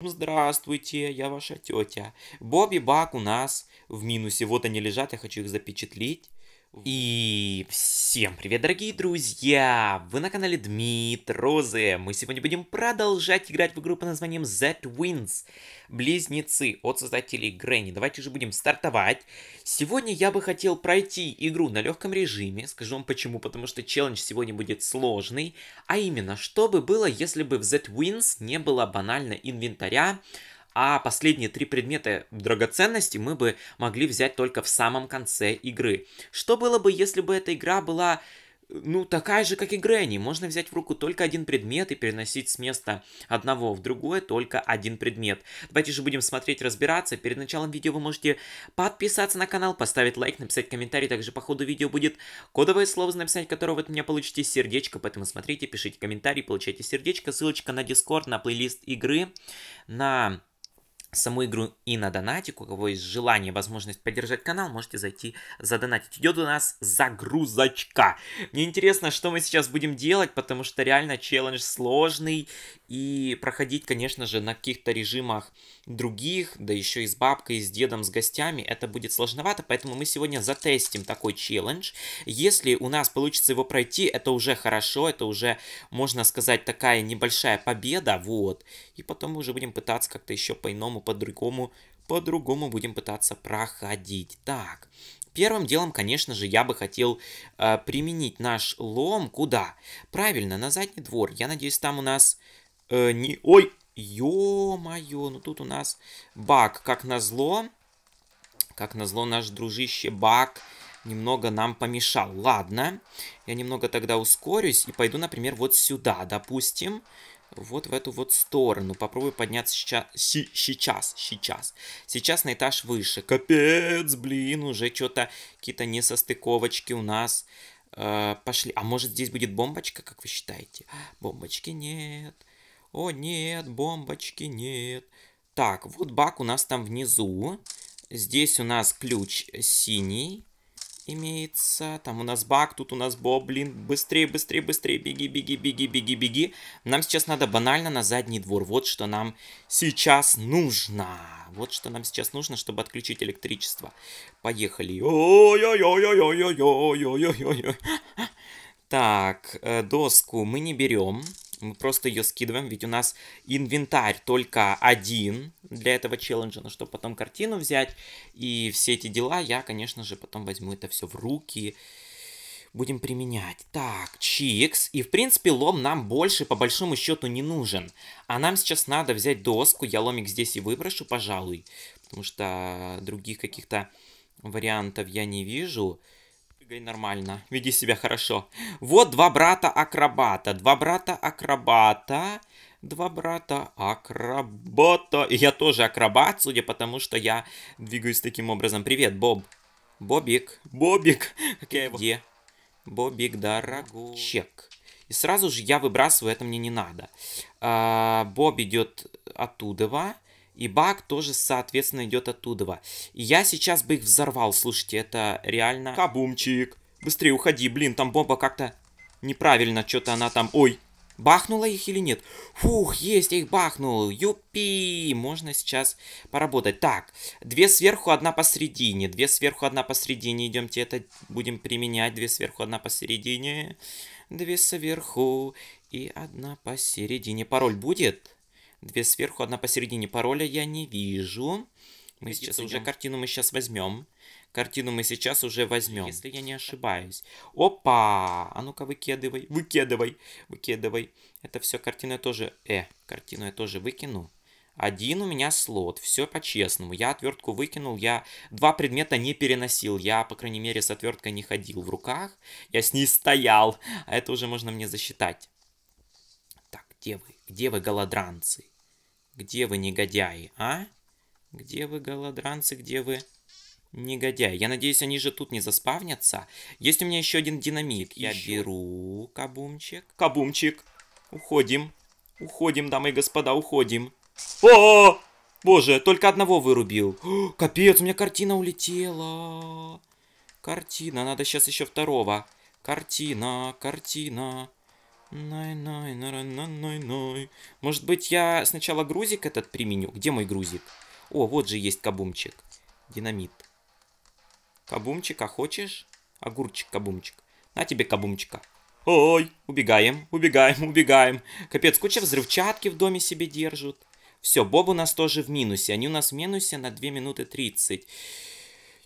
Здравствуйте, я ваша тетя. Бобби Бак у нас в минусе. Вот они лежат, я хочу их запечатлить. И всем привет, дорогие друзья! Вы на канале Дмит Розы. Мы сегодня будем продолжать играть в игру под названием The Wins. Близнецы от создателей Грэнни. Давайте же будем стартовать. Сегодня я бы хотел пройти игру на легком режиме. Скажу вам почему, потому что челлендж сегодня будет сложный. А именно, что бы было, если бы в The Wins не было банально инвентаря, а последние три предмета драгоценности мы бы могли взять только в самом конце игры. Что было бы, если бы эта игра была ну, такая же, как и Грэнни. Можно взять в руку только один предмет и переносить с места одного в другое только один предмет. Давайте же будем смотреть, разбираться. Перед началом видео вы можете подписаться на канал, поставить лайк, написать комментарий. Также по ходу видео будет кодовое слово, написать которого вы от меня получите сердечко. Поэтому смотрите, пишите комментарий, получайте сердечко. Ссылочка на дискорд на плейлист игры, на саму игру и на донатик. У кого есть желание, возможность поддержать канал, можете зайти задонатить. Идет у нас загрузочка. Мне интересно, что мы сейчас будем делать, потому что реально челлендж сложный. И проходить, конечно же, на каких-то режимах других, да еще и с бабкой, и с дедом, с гостями, это будет сложновато. Поэтому мы сегодня затестим такой челлендж. Если у нас получится его пройти, это уже хорошо, это уже, можно сказать, такая небольшая победа. Вот. И потом мы уже будем пытаться как-то еще по-иному по-другому, по-другому, по-другому будем пытаться проходить. Так, первым делом, конечно же, я бы хотел э, применить наш лом куда? Правильно, на задний двор. Я надеюсь, там у нас э, не... Ой, ё-моё, ну тут у нас баг, как назло. Как назло, наш дружище баг немного нам помешал. Ладно, я немного тогда ускорюсь и пойду, например, вот сюда, допустим вот в эту вот сторону. Попробую подняться сейчас, сейчас, сейчас. Сейчас на этаж выше. Капец, блин, уже что-то, какие-то несостыковочки у нас э, пошли. А может здесь будет бомбочка, как вы считаете? Бомбочки нет. О, нет, бомбочки нет. Так, вот бак у нас там внизу. Здесь у нас ключ синий имеется. Там у нас Бак, тут у нас Боб, блин. Быстрее, быстрее, быстрее. Беги, беги, беги, беги, беги. Нам сейчас надо банально на задний двор. Вот что нам сейчас нужно. Вот что нам сейчас нужно, чтобы отключить электричество. Поехали. Так, э, доску мы не берем мы просто ее скидываем, ведь у нас инвентарь только один для этого челленджа, но чтобы потом картину взять и все эти дела, я, конечно же, потом возьму это все в руки, будем применять. Так, чикс. И, в принципе, лом нам больше, по большому счету, не нужен. А нам сейчас надо взять доску. Я ломик здесь и выброшу, пожалуй. Потому что других каких-то вариантов я не вижу. Прыгай нормально, веди себя хорошо. Вот два брата-акробата, два брата-акробата, два брата-акробата. И я тоже акробат, судя по тому, что я двигаюсь таким образом. Привет, Боб. Бобик, Бобик, как я его... Где? Бобик, дорогучек. И сразу же я выбрасываю, это мне не надо. А, Боб идет оттуда. И баг тоже, соответственно, идет оттуда. И я сейчас бы их взорвал, слушайте, это реально... Кабумчик! Быстрее уходи, блин, там бомба как-то неправильно, что-то она там... Ой, бахнула их или нет? Фух, есть, я их бахнул, юпи! Можно сейчас поработать. Так, две сверху, одна посередине, две сверху, одна посередине, идемте это будем применять, две сверху, одна посередине, две сверху и одна посередине. Пароль будет? Две сверху, одна посередине. Пароля я не вижу. Мы Иди сейчас туда. уже картину мы сейчас возьмем. Картину мы сейчас уже возьмем. Если я не ошибаюсь. Опа! А ну-ка выкидывай, выкидывай, выкидывай. Это все картина тоже... Э, картину я тоже выкину. Один у меня слот, все по-честному. Я отвертку выкинул, я два предмета не переносил. Я, по крайней мере, с отверткой не ходил в руках. Я с ней стоял, а это уже можно мне засчитать. Где вы? Где вы, голодранцы? Где вы, негодяи, а? Где вы, голодранцы, где вы... негодяи? Я надеюсь, они же тут не заспавнятся. Есть у меня еще один динамик. Я еще. беру кабумчик. Кабумчик. Уходим. Уходим, дамы и господа, уходим. О, -о, -о! Боже, только одного вырубил. О, капец, у меня картина улетела. Картина, надо сейчас еще второго. Картина, картина. Най-най, най-най-най. Может быть, я сначала грузик этот применю? Где мой грузик? О, вот же есть кабумчик. Динамит. Кабумчик, а хочешь? Огурчик, кабумчик. На тебе кабумчика. Ой, убегаем, убегаем, убегаем. Капец, куча взрывчатки в доме себе держат. Все, Боб у нас тоже в минусе. Они у нас в минусе на 2 минуты 30.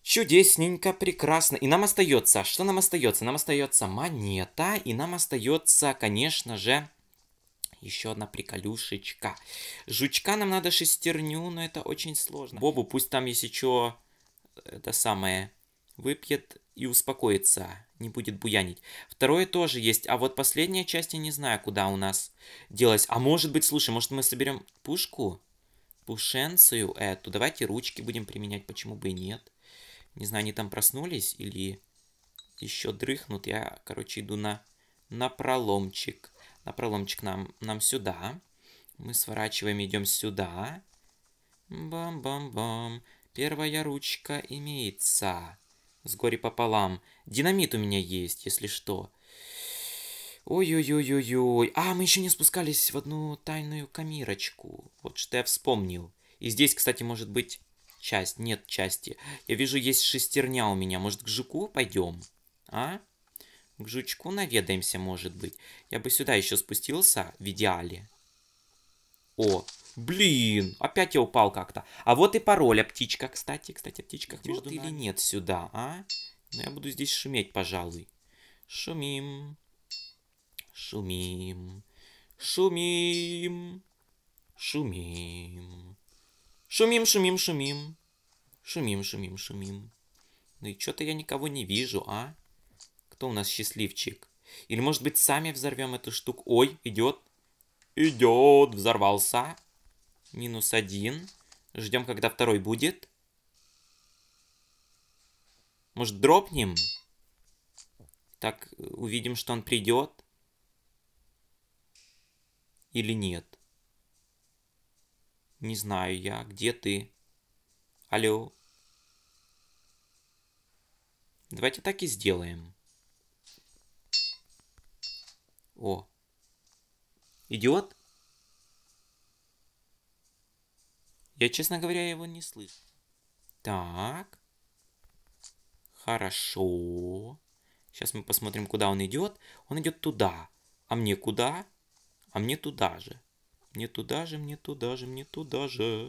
Чудесненько, прекрасно. И нам остается, что нам остается? Нам остается монета, и нам остается, конечно же, еще одна приколюшечка. Жучка нам надо шестерню, но это очень сложно. Бобу пусть там, если что, это самое, выпьет и успокоится, не будет буянить. Второе тоже есть, а вот последняя часть я не знаю, куда у нас делась. А может быть, слушай, может мы соберем пушку? Пушенцию эту. Давайте ручки будем применять, почему бы и нет. Не знаю, они там проснулись или еще дрыхнут. Я, короче, иду на, на проломчик. На проломчик нам, нам сюда. Мы сворачиваем, идем сюда. Бам-бам-бам. Первая ручка имеется. С горе пополам. Динамит у меня есть, если что. Ой-ой-ой-ой-ой. А, мы еще не спускались в одну тайную камерочку. Вот что я вспомнил. И здесь, кстати, может быть часть, нет части. Я вижу, есть шестерня у меня. Может, к жуку пойдем? А? К жучку наведаемся, может быть. Я бы сюда еще спустился, в идеале. О, блин, опять я упал как-то. А вот и пароль, а птичка, кстати. Кстати, птичка Идет между или нет сюда, а? Но ну, я буду здесь шуметь, пожалуй. Шумим. Шумим. Шумим. Шумим. Шумим, шумим, шумим. Шумим, шумим, шумим. Ну и что-то я никого не вижу, а? Кто у нас счастливчик? Или, может быть, сами взорвем эту штуку? Ой, идет. Идет, взорвался. Минус один. Ждем, когда второй будет. Может, дропнем? Так, э, увидим, что он придет. Или нет. Не знаю я, где ты? Алло. Давайте так и сделаем. О. Идиот? Я, честно говоря, его не слышу. Так. Хорошо. Сейчас мы посмотрим, куда он идет. Он идет туда. А мне куда? А мне туда же. Не туда же, мне туда же, мне туда же.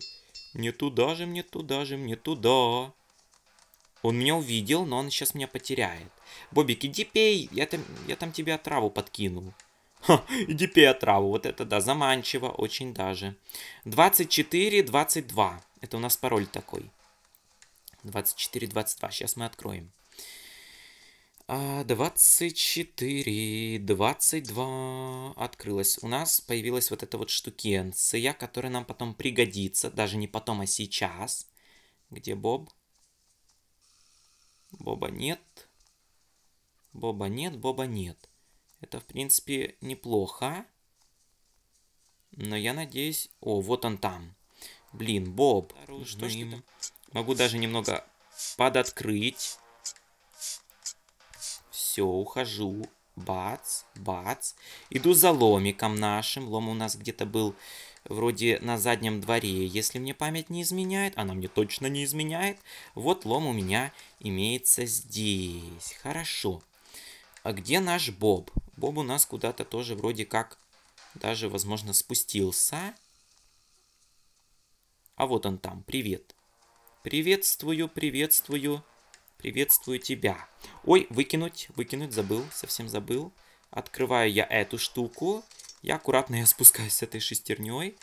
Не туда же, мне туда же, мне туда. Он меня увидел, но он сейчас меня потеряет. Бобик, иди пей, я там, я там тебе отраву подкинул. Ха, иди пей отраву, вот это да, заманчиво, очень даже. 24, 22, это у нас пароль такой. 24, 22, сейчас мы откроем. 24, а, 22 открылось. У нас появилась вот эта вот штукенция, которая нам потом пригодится. Даже не потом, а сейчас. Где Боб? Боба нет. Боба нет, Боба нет. Это, в принципе, неплохо. Но я надеюсь... О, вот он там. Блин, Боб. Что, что Могу даже немного подоткрыть все, ухожу. Бац, бац. Иду за ломиком нашим. Лом у нас где-то был вроде на заднем дворе, если мне память не изменяет. Она мне точно не изменяет. Вот лом у меня имеется здесь. Хорошо. А где наш Боб? Боб у нас куда-то тоже вроде как даже, возможно, спустился. А вот он там. Привет. Приветствую, приветствую. Приветствую тебя. Ой, выкинуть, выкинуть, забыл, совсем забыл. Открываю я эту штуку. Я аккуратно я спускаюсь с этой шестерней.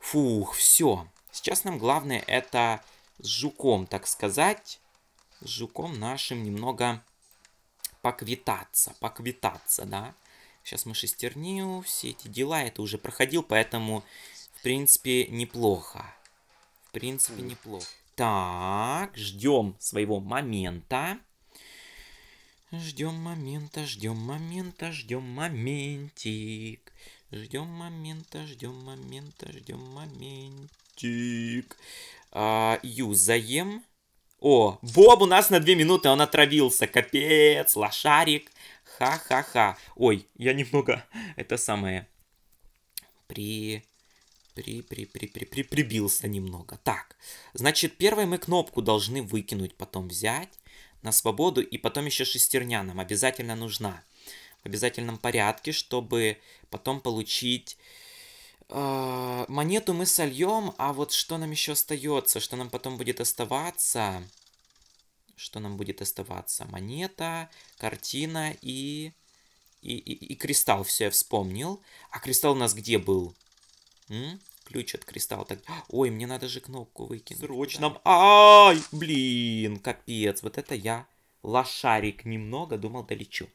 Фух, все. Сейчас нам главное это с жуком, так сказать. С жуком нашим немного поквитаться, поквитаться, да. Сейчас мы шестерню, все эти дела, это уже проходил, поэтому, в принципе, неплохо. В принципе, неплохо. Так, ждем своего момента. Ждем момента, ждем момента, ждем моментик. Ждем момента, ждем момента, ждем моментик. А, юзаем. О, Боб у нас на две минуты, он отравился. Капец, лошарик. Ха-ха-ха. Ой, я немного это самое при при, при, при, при, при, прибился немного. Так, значит, первой мы кнопку должны выкинуть, потом взять на свободу, и потом еще шестерня нам обязательно нужна. В обязательном порядке, чтобы потом получить... Э, монету мы сольем, а вот что нам еще остается? Что нам потом будет оставаться? Что нам будет оставаться? Монета, картина и... И, и, и кристалл, все, я вспомнил. А кристалл у нас где был? М? Ключ от кристалла. Так... Ой, мне надо же кнопку выкинуть. Срочно. Да. Ай, блин, капец. Вот это я лошарик немного, думал, долечу.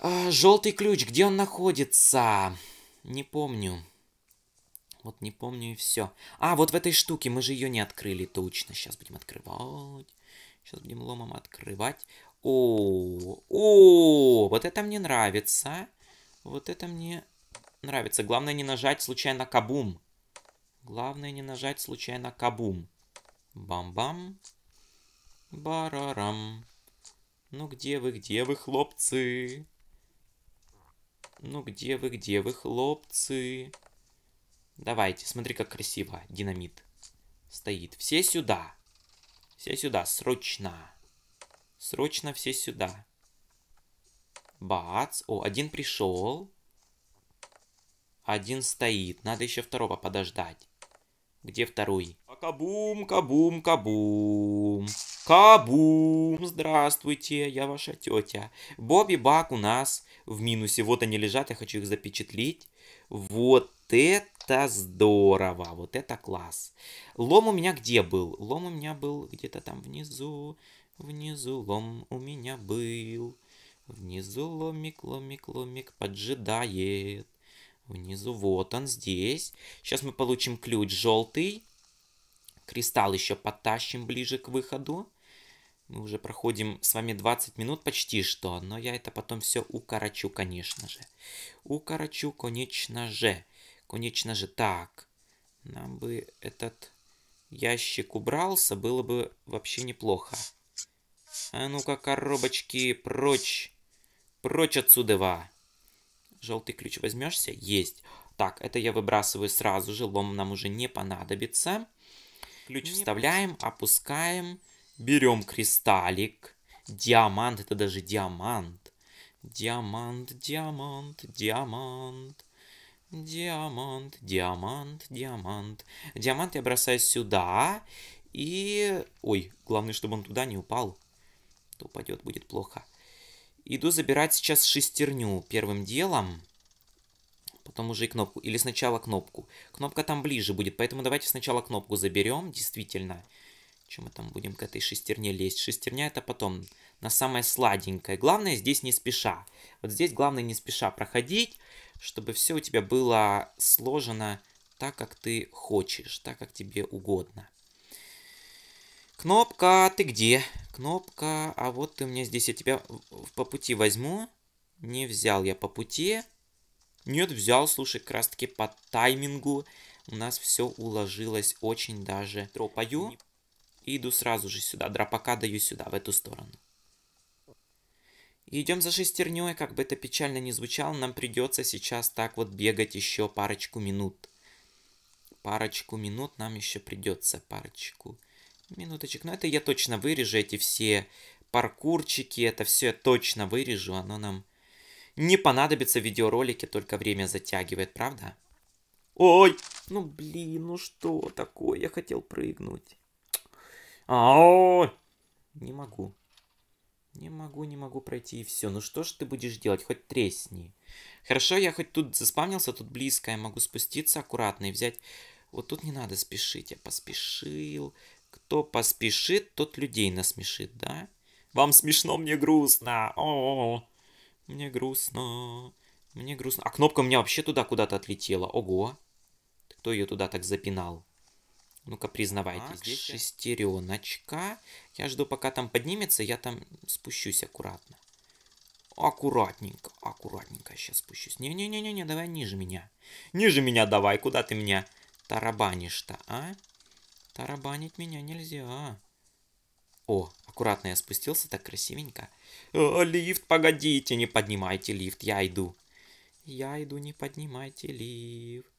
А, желтый ключ, где он находится? Не помню. Вот не помню и все. А, вот в этой штуке, мы же ее не открыли точно. Сейчас будем открывать. Сейчас будем ломом открывать. О, о, вот это мне нравится. Вот это мне нравится. Главное не нажать случайно кабум. Главное не нажать случайно кабум. Бам-бам. Барарам. Ну где вы, где вы, хлопцы? Ну где вы, где вы, хлопцы? Давайте, смотри, как красиво. Динамит стоит. Все сюда. Все сюда, срочно. Срочно все сюда. Бац. О, один пришел. Один стоит, надо еще второго подождать. Где второй? Кабум, кабум, кабум. Кабум! Здравствуйте, я ваша тетя. Бобби Бак у нас в минусе. Вот они лежат, я хочу их запечатлеть. Вот это здорово, вот это класс. Лом у меня где был? Лом у меня был где-то там внизу. Внизу лом у меня был. Внизу ломик, ломик, ломик поджидает. Внизу, вот он здесь. Сейчас мы получим ключ желтый. Кристалл еще потащим ближе к выходу. Мы уже проходим с вами 20 минут почти что, но я это потом все укорочу, конечно же. Укорочу, конечно же. Конечно же, так. Нам бы этот ящик убрался, было бы вообще неплохо. А ну-ка, коробочки, прочь. Прочь отсюда, ва желтый ключ возьмешься? Есть. Так, это я выбрасываю сразу же, лом нам уже не понадобится. Ключ не вставляем, опускаем, берем кристаллик, диамант, это даже диамант. Диамант, диамант, диамант, диамант, диамант, диамант. Диамант я бросаю сюда и... Ой, главное, чтобы он туда не упал. То упадет, будет плохо. Иду забирать сейчас шестерню первым делом. Потом уже и кнопку. Или сначала кнопку. Кнопка там ближе будет, поэтому давайте сначала кнопку заберем, действительно. Чем мы там будем к этой шестерне лезть? Шестерня это потом на самое сладенькое. Главное здесь не спеша. Вот здесь главное не спеша проходить, чтобы все у тебя было сложено так, как ты хочешь, так, как тебе угодно. Кнопка, ты где? Кнопка, а вот ты мне здесь, я тебя по пути возьму. Не взял я по пути. Нет, взял, слушай, как раз таки по таймингу. У нас все уложилось очень даже. Дропаю и иду сразу же сюда. Дропака даю сюда, в эту сторону. идем за шестерней, как бы это печально не звучало, нам придется сейчас так вот бегать еще парочку минут. Парочку минут нам еще придется, парочку Минуточек. Но это я точно вырежу, эти все паркурчики, это все я точно вырежу, оно нам не понадобится в видеоролике, только время затягивает, правда? Ой, ну блин, ну что такое, я хотел прыгнуть. Ой, не могу. Не могу, не могу пройти, и все. Ну что ж ты будешь делать? Хоть тресни. Хорошо, я хоть тут заспавнился, тут близко. Я могу спуститься аккуратно и взять... Вот тут не надо спешить. Я поспешил, кто поспешит, тот людей насмешит, да? Вам смешно, мне грустно. О, -о, -о. мне грустно. Мне грустно. А кнопка у меня вообще туда куда-то отлетела. Ого. Кто ее туда так запинал? Ну-ка, признавайтесь. Так, здесь шестереночка. Я жду, пока там поднимется. Я там спущусь аккуратно. Аккуратненько, аккуратненько сейчас спущусь. Не-не-не-не, давай ниже меня. Ниже меня давай, куда ты меня тарабанишь-то, а? Тарабанить меня нельзя. О, аккуратно я спустился, так красивенько. О, э, лифт, погодите, не поднимайте лифт, я иду. Я иду, не поднимайте лифт.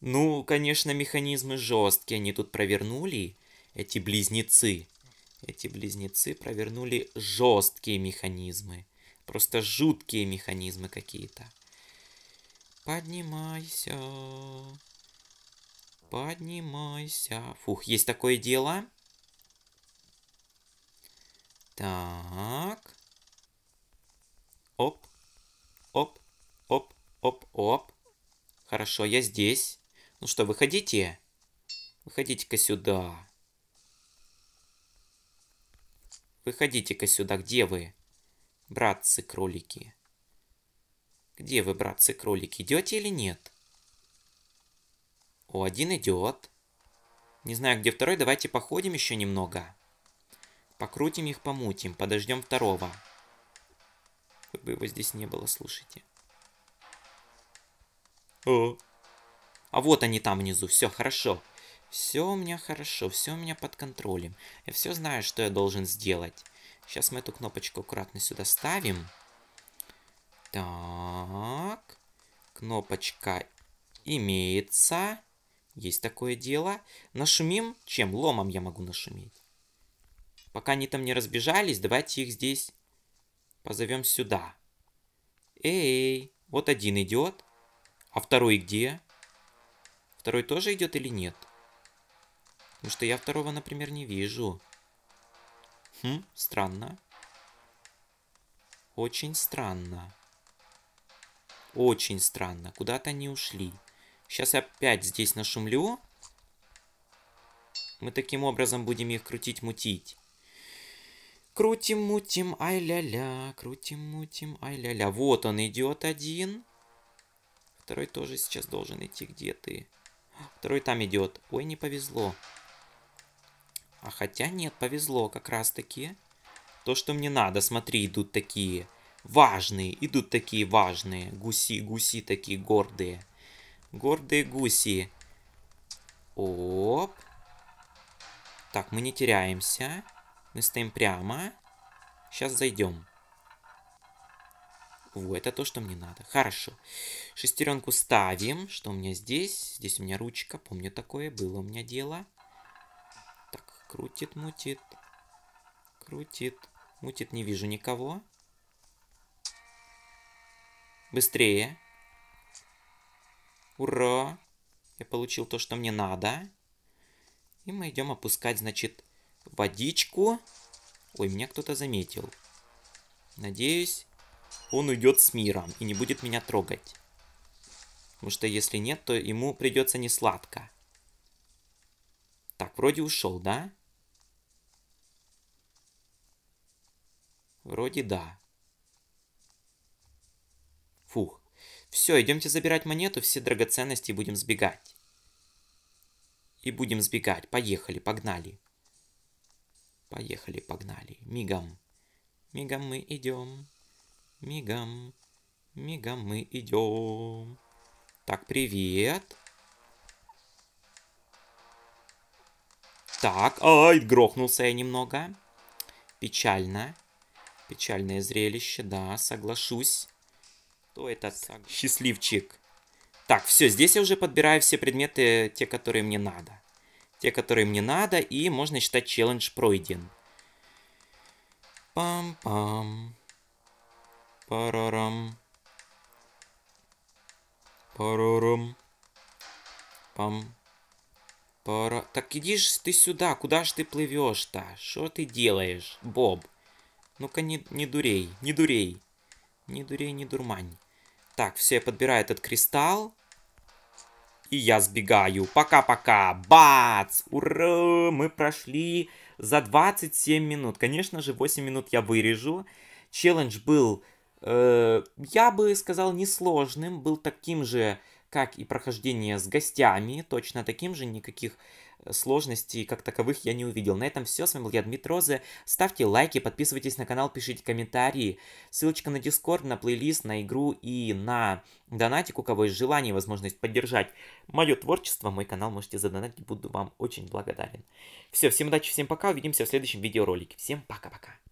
Ну, конечно, механизмы жесткие, они тут провернули, эти близнецы. Эти близнецы провернули жесткие механизмы. Просто жуткие механизмы какие-то. Поднимайся. Поднимайся. Фух, есть такое дело. Так. Оп. Оп. Оп. Оп. Оп. Хорошо, я здесь. Ну что, выходите. Выходите-ка сюда. Выходите-ка сюда. Где вы, братцы-кролики? Где вы, братцы-кролики? Идете или нет? О, один идет. Не знаю, где второй, давайте походим еще немного. Покрутим их, помутим, подождем второго. Хоть бы его здесь не было, слушайте. О. А вот они там внизу, все хорошо. Все у меня хорошо, все у меня под контролем. Я все знаю, что я должен сделать. Сейчас мы эту кнопочку аккуратно сюда ставим. Так. Кнопочка имеется. Есть такое дело. Нашумим? Чем? Ломом я могу нашуметь. Пока они там не разбежались, давайте их здесь позовем сюда. Эй, вот один идет. А второй где? Второй тоже идет или нет? Потому что я второго, например, не вижу. Хм, странно. Очень странно. Очень странно. Куда-то они ушли. Сейчас я опять здесь нашумлю. Мы таким образом будем их крутить-мутить. Крутим-мутим, ай-ля-ля, крутим-мутим, ай-ля-ля. Вот он идет один. Второй тоже сейчас должен идти. Где ты? Второй там идет. Ой, не повезло. А хотя нет, повезло как раз таки. То, что мне надо. Смотри, идут такие важные. Идут такие важные. Гуси, гуси такие гордые. Гордые гуси. Оп. Так, мы не теряемся. Мы стоим прямо. Сейчас зайдем. Во, это то, что мне надо. Хорошо. Шестеренку ставим. Что у меня здесь? Здесь у меня ручка. Помню такое. Было у меня дело. Так, крутит, мутит. Крутит. Мутит, не вижу никого. Быстрее. Ура! Я получил то, что мне надо. И мы идем опускать, значит, водичку. Ой, меня кто-то заметил. Надеюсь, он уйдет с миром и не будет меня трогать. Потому что если нет, то ему придется не сладко. Так, вроде ушел, да? Вроде да. Все, идемте забирать монету, все драгоценности и будем сбегать. И будем сбегать. Поехали, погнали. Поехали, погнали. Мигом. Мигом мы идем. Мигом. Мигом мы идем. Так, привет. Так, ай, грохнулся я немного. Печально. Печальное зрелище, да, соглашусь кто этот счастливчик. Так, все, здесь я уже подбираю все предметы, те, которые мне надо. Те, которые мне надо, и можно считать челлендж пройден. Пам-пам. Парарам. Парарам. Пам. Пара... Так иди ж ты сюда, куда ж ты плывешь-то? Что ты делаешь, Боб? Ну-ка не, не дурей, не дурей. Не дурей, не дурмань. Так, все, я подбираю этот кристалл. И я сбегаю. Пока-пока. Бац! Ура! Мы прошли за 27 минут. Конечно же, 8 минут я вырежу. Челлендж был, э, я бы сказал, несложным. Был таким же, как и прохождение с гостями. Точно таким же. Никаких сложностей как таковых я не увидел. На этом все. С вами был я, Дмит Розы. Ставьте лайки, подписывайтесь на канал, пишите комментарии. Ссылочка на дискорд на плейлист, на игру и на донатик. У кого есть желание и возможность поддержать мое творчество, мой канал можете задонатить. Буду вам очень благодарен. Все, всем удачи, всем пока. Увидимся в следующем видеоролике. Всем пока-пока.